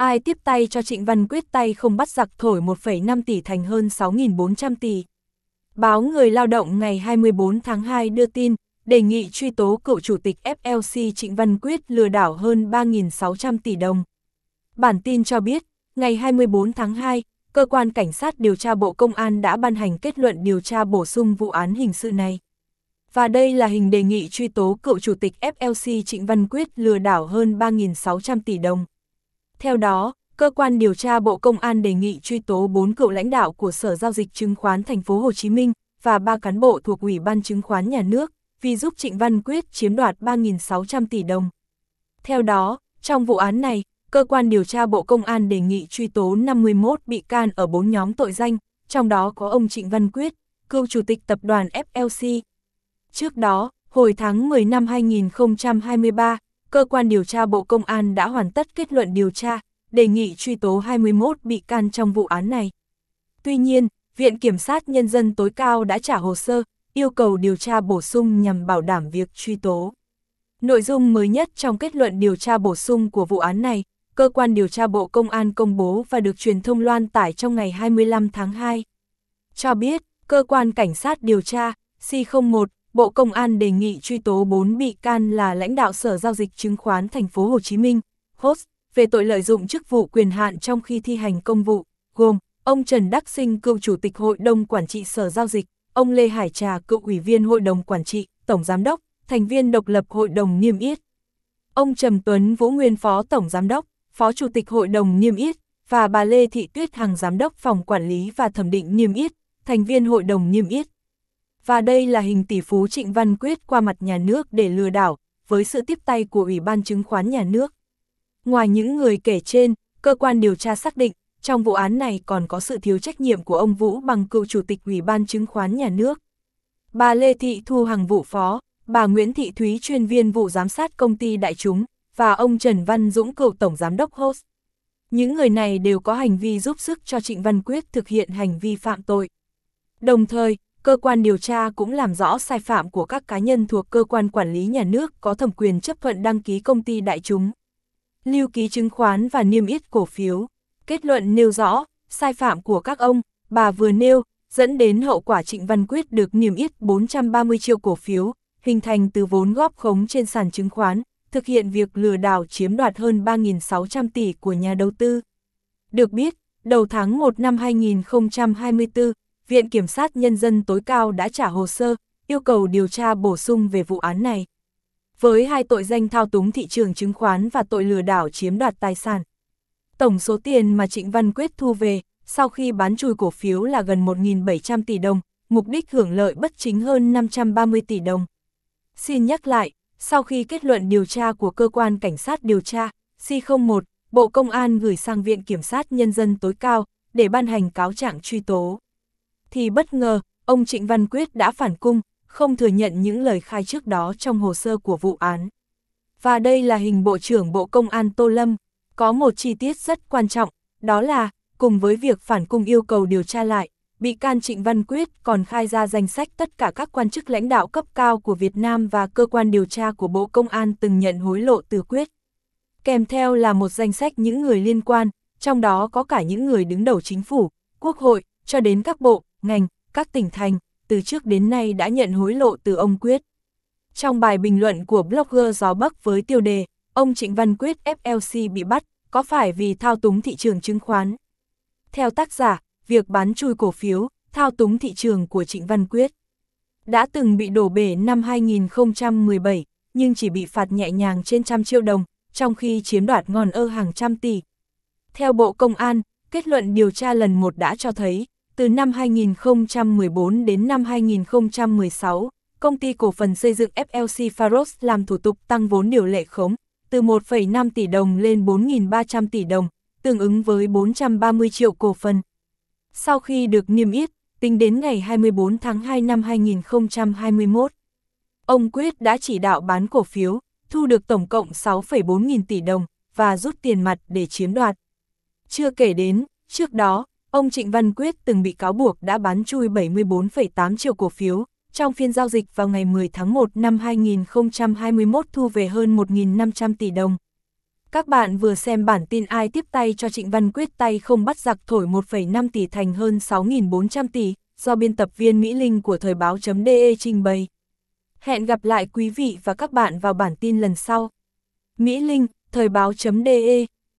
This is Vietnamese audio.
Ai tiếp tay cho Trịnh Văn Quyết tay không bắt giặc thổi 1,5 tỷ thành hơn 6.400 tỷ. Báo Người Lao động ngày 24 tháng 2 đưa tin, đề nghị truy tố cựu chủ tịch FLC Trịnh Văn Quyết lừa đảo hơn 3.600 tỷ đồng. Bản tin cho biết, ngày 24 tháng 2, Cơ quan Cảnh sát điều tra Bộ Công an đã ban hành kết luận điều tra bổ sung vụ án hình sự này. Và đây là hình đề nghị truy tố cựu chủ tịch FLC Trịnh Văn Quyết lừa đảo hơn 3.600 tỷ đồng. Theo đó, cơ quan điều tra Bộ Công an đề nghị truy tố 4 cựu lãnh đạo của Sở giao dịch chứng khoán thành phố Hồ Chí Minh và 3 cán bộ thuộc Ủy ban chứng khoán nhà nước vì giúp Trịnh Văn Quyết chiếm đoạt 3.600 tỷ đồng. Theo đó, trong vụ án này, cơ quan điều tra Bộ Công an đề nghị truy tố 51 bị can ở 4 nhóm tội danh, trong đó có ông Trịnh Văn Quyết, cựu chủ tịch tập đoàn FLC. Trước đó, hồi tháng 10 năm 2023, cơ quan điều tra Bộ Công an đã hoàn tất kết luận điều tra, đề nghị truy tố 21 bị can trong vụ án này. Tuy nhiên, Viện Kiểm sát Nhân dân tối cao đã trả hồ sơ, yêu cầu điều tra bổ sung nhằm bảo đảm việc truy tố. Nội dung mới nhất trong kết luận điều tra bổ sung của vụ án này, cơ quan điều tra Bộ Công an công bố và được truyền thông loan tải trong ngày 25 tháng 2. Cho biết, cơ quan cảnh sát điều tra C01 Bộ Công an đề nghị truy tố 4 bị can là lãnh đạo Sở Giao dịch Chứng khoán Thành phố Hồ Chí Minh, HOST, về tội lợi dụng chức vụ quyền hạn trong khi thi hành công vụ, gồm ông Trần Đắc Sinh cựu Chủ tịch Hội đồng Quản trị Sở Giao dịch, ông Lê Hải Trà cựu Ủy viên Hội đồng Quản trị, Tổng Giám đốc, thành viên độc lập Hội đồng Niêm Yết. Ông Trầm Tuấn Vũ Nguyên Phó Tổng Giám đốc, Phó Chủ tịch Hội đồng Niêm Yết và bà Lê Thị Tuyết Hằng Giám đốc Phòng Quản lý và Thẩm định Niêm Yết, thành viên Hội đồng Niêm Yết và đây là hình tỷ phú Trịnh Văn Quyết qua mặt nhà nước để lừa đảo, với sự tiếp tay của Ủy ban Chứng khoán Nhà nước. Ngoài những người kể trên, cơ quan điều tra xác định, trong vụ án này còn có sự thiếu trách nhiệm của ông Vũ bằng cựu Chủ tịch Ủy ban Chứng khoán Nhà nước. Bà Lê Thị Thu Hằng vụ phó, bà Nguyễn Thị Thúy chuyên viên vụ giám sát công ty đại chúng, và ông Trần Văn Dũng cựu Tổng Giám đốc Host. Những người này đều có hành vi giúp sức cho Trịnh Văn Quyết thực hiện hành vi phạm tội. Đồng thời, cơ quan điều tra cũng làm rõ sai phạm của các cá nhân thuộc cơ quan quản lý nhà nước có thẩm quyền chấp thuận đăng ký công ty đại chúng, lưu ký chứng khoán và niêm yết cổ phiếu. Kết luận nêu rõ, sai phạm của các ông, bà vừa nêu, dẫn đến hậu quả Trịnh Văn Quyết được niêm yết 430 triệu cổ phiếu, hình thành từ vốn góp khống trên sàn chứng khoán, thực hiện việc lừa đảo chiếm đoạt hơn 3.600 tỷ của nhà đầu tư. Được biết, đầu tháng 1 năm 2024, Viện Kiểm sát Nhân dân tối cao đã trả hồ sơ, yêu cầu điều tra bổ sung về vụ án này. Với hai tội danh thao túng thị trường chứng khoán và tội lừa đảo chiếm đoạt tài sản. Tổng số tiền mà Trịnh Văn Quyết thu về sau khi bán chui cổ phiếu là gần 1.700 tỷ đồng, mục đích hưởng lợi bất chính hơn 530 tỷ đồng. Xin nhắc lại, sau khi kết luận điều tra của cơ quan cảnh sát điều tra C01, Bộ Công an gửi sang Viện Kiểm sát Nhân dân tối cao để ban hành cáo trạng truy tố thì bất ngờ, ông Trịnh Văn Quyết đã phản cung, không thừa nhận những lời khai trước đó trong hồ sơ của vụ án. Và đây là hình Bộ trưởng Bộ Công an Tô Lâm, có một chi tiết rất quan trọng, đó là, cùng với việc phản cung yêu cầu điều tra lại, bị can Trịnh Văn Quyết còn khai ra danh sách tất cả các quan chức lãnh đạo cấp cao của Việt Nam và cơ quan điều tra của Bộ Công an từng nhận hối lộ từ Quyết. Kèm theo là một danh sách những người liên quan, trong đó có cả những người đứng đầu chính phủ, quốc hội, cho đến các bộ, ngành, các tỉnh thành, từ trước đến nay đã nhận hối lộ từ ông Quyết. Trong bài bình luận của blogger Gió Bắc với tiêu đề, ông Trịnh Văn Quyết FLC bị bắt, có phải vì thao túng thị trường chứng khoán? Theo tác giả, việc bán chui cổ phiếu, thao túng thị trường của Trịnh Văn Quyết đã từng bị đổ bể năm 2017, nhưng chỉ bị phạt nhẹ nhàng trên trăm triệu đồng, trong khi chiếm đoạt ngon ơ hàng trăm tỷ. Theo Bộ Công an, kết luận điều tra lần một đã cho thấy, từ năm 2014 đến năm 2016, công ty cổ phần xây dựng FLC Faros làm thủ tục tăng vốn điều lệ khống, từ 1,5 tỷ đồng lên 4.300 tỷ đồng, tương ứng với 430 triệu cổ phần. Sau khi được niêm yết, tính đến ngày 24 tháng 2 năm 2021, ông Quyết đã chỉ đạo bán cổ phiếu, thu được tổng cộng 6,4 nghìn tỷ đồng và rút tiền mặt để chiếm đoạt. Chưa kể đến, trước đó, Ông Trịnh Văn Quyết từng bị cáo buộc đã bán chui 74,8 triệu cổ phiếu, trong phiên giao dịch vào ngày 10 tháng 1 năm 2021 thu về hơn 1.500 tỷ đồng. Các bạn vừa xem bản tin ai tiếp tay cho Trịnh Văn Quyết tay không bắt giặc thổi 1,5 tỷ thành hơn 6.400 tỷ, do biên tập viên Mỹ Linh của Thời báo.de trình bày. Hẹn gặp lại quý vị và các bạn vào bản tin lần sau. Mỹ Linh, Thời báo.de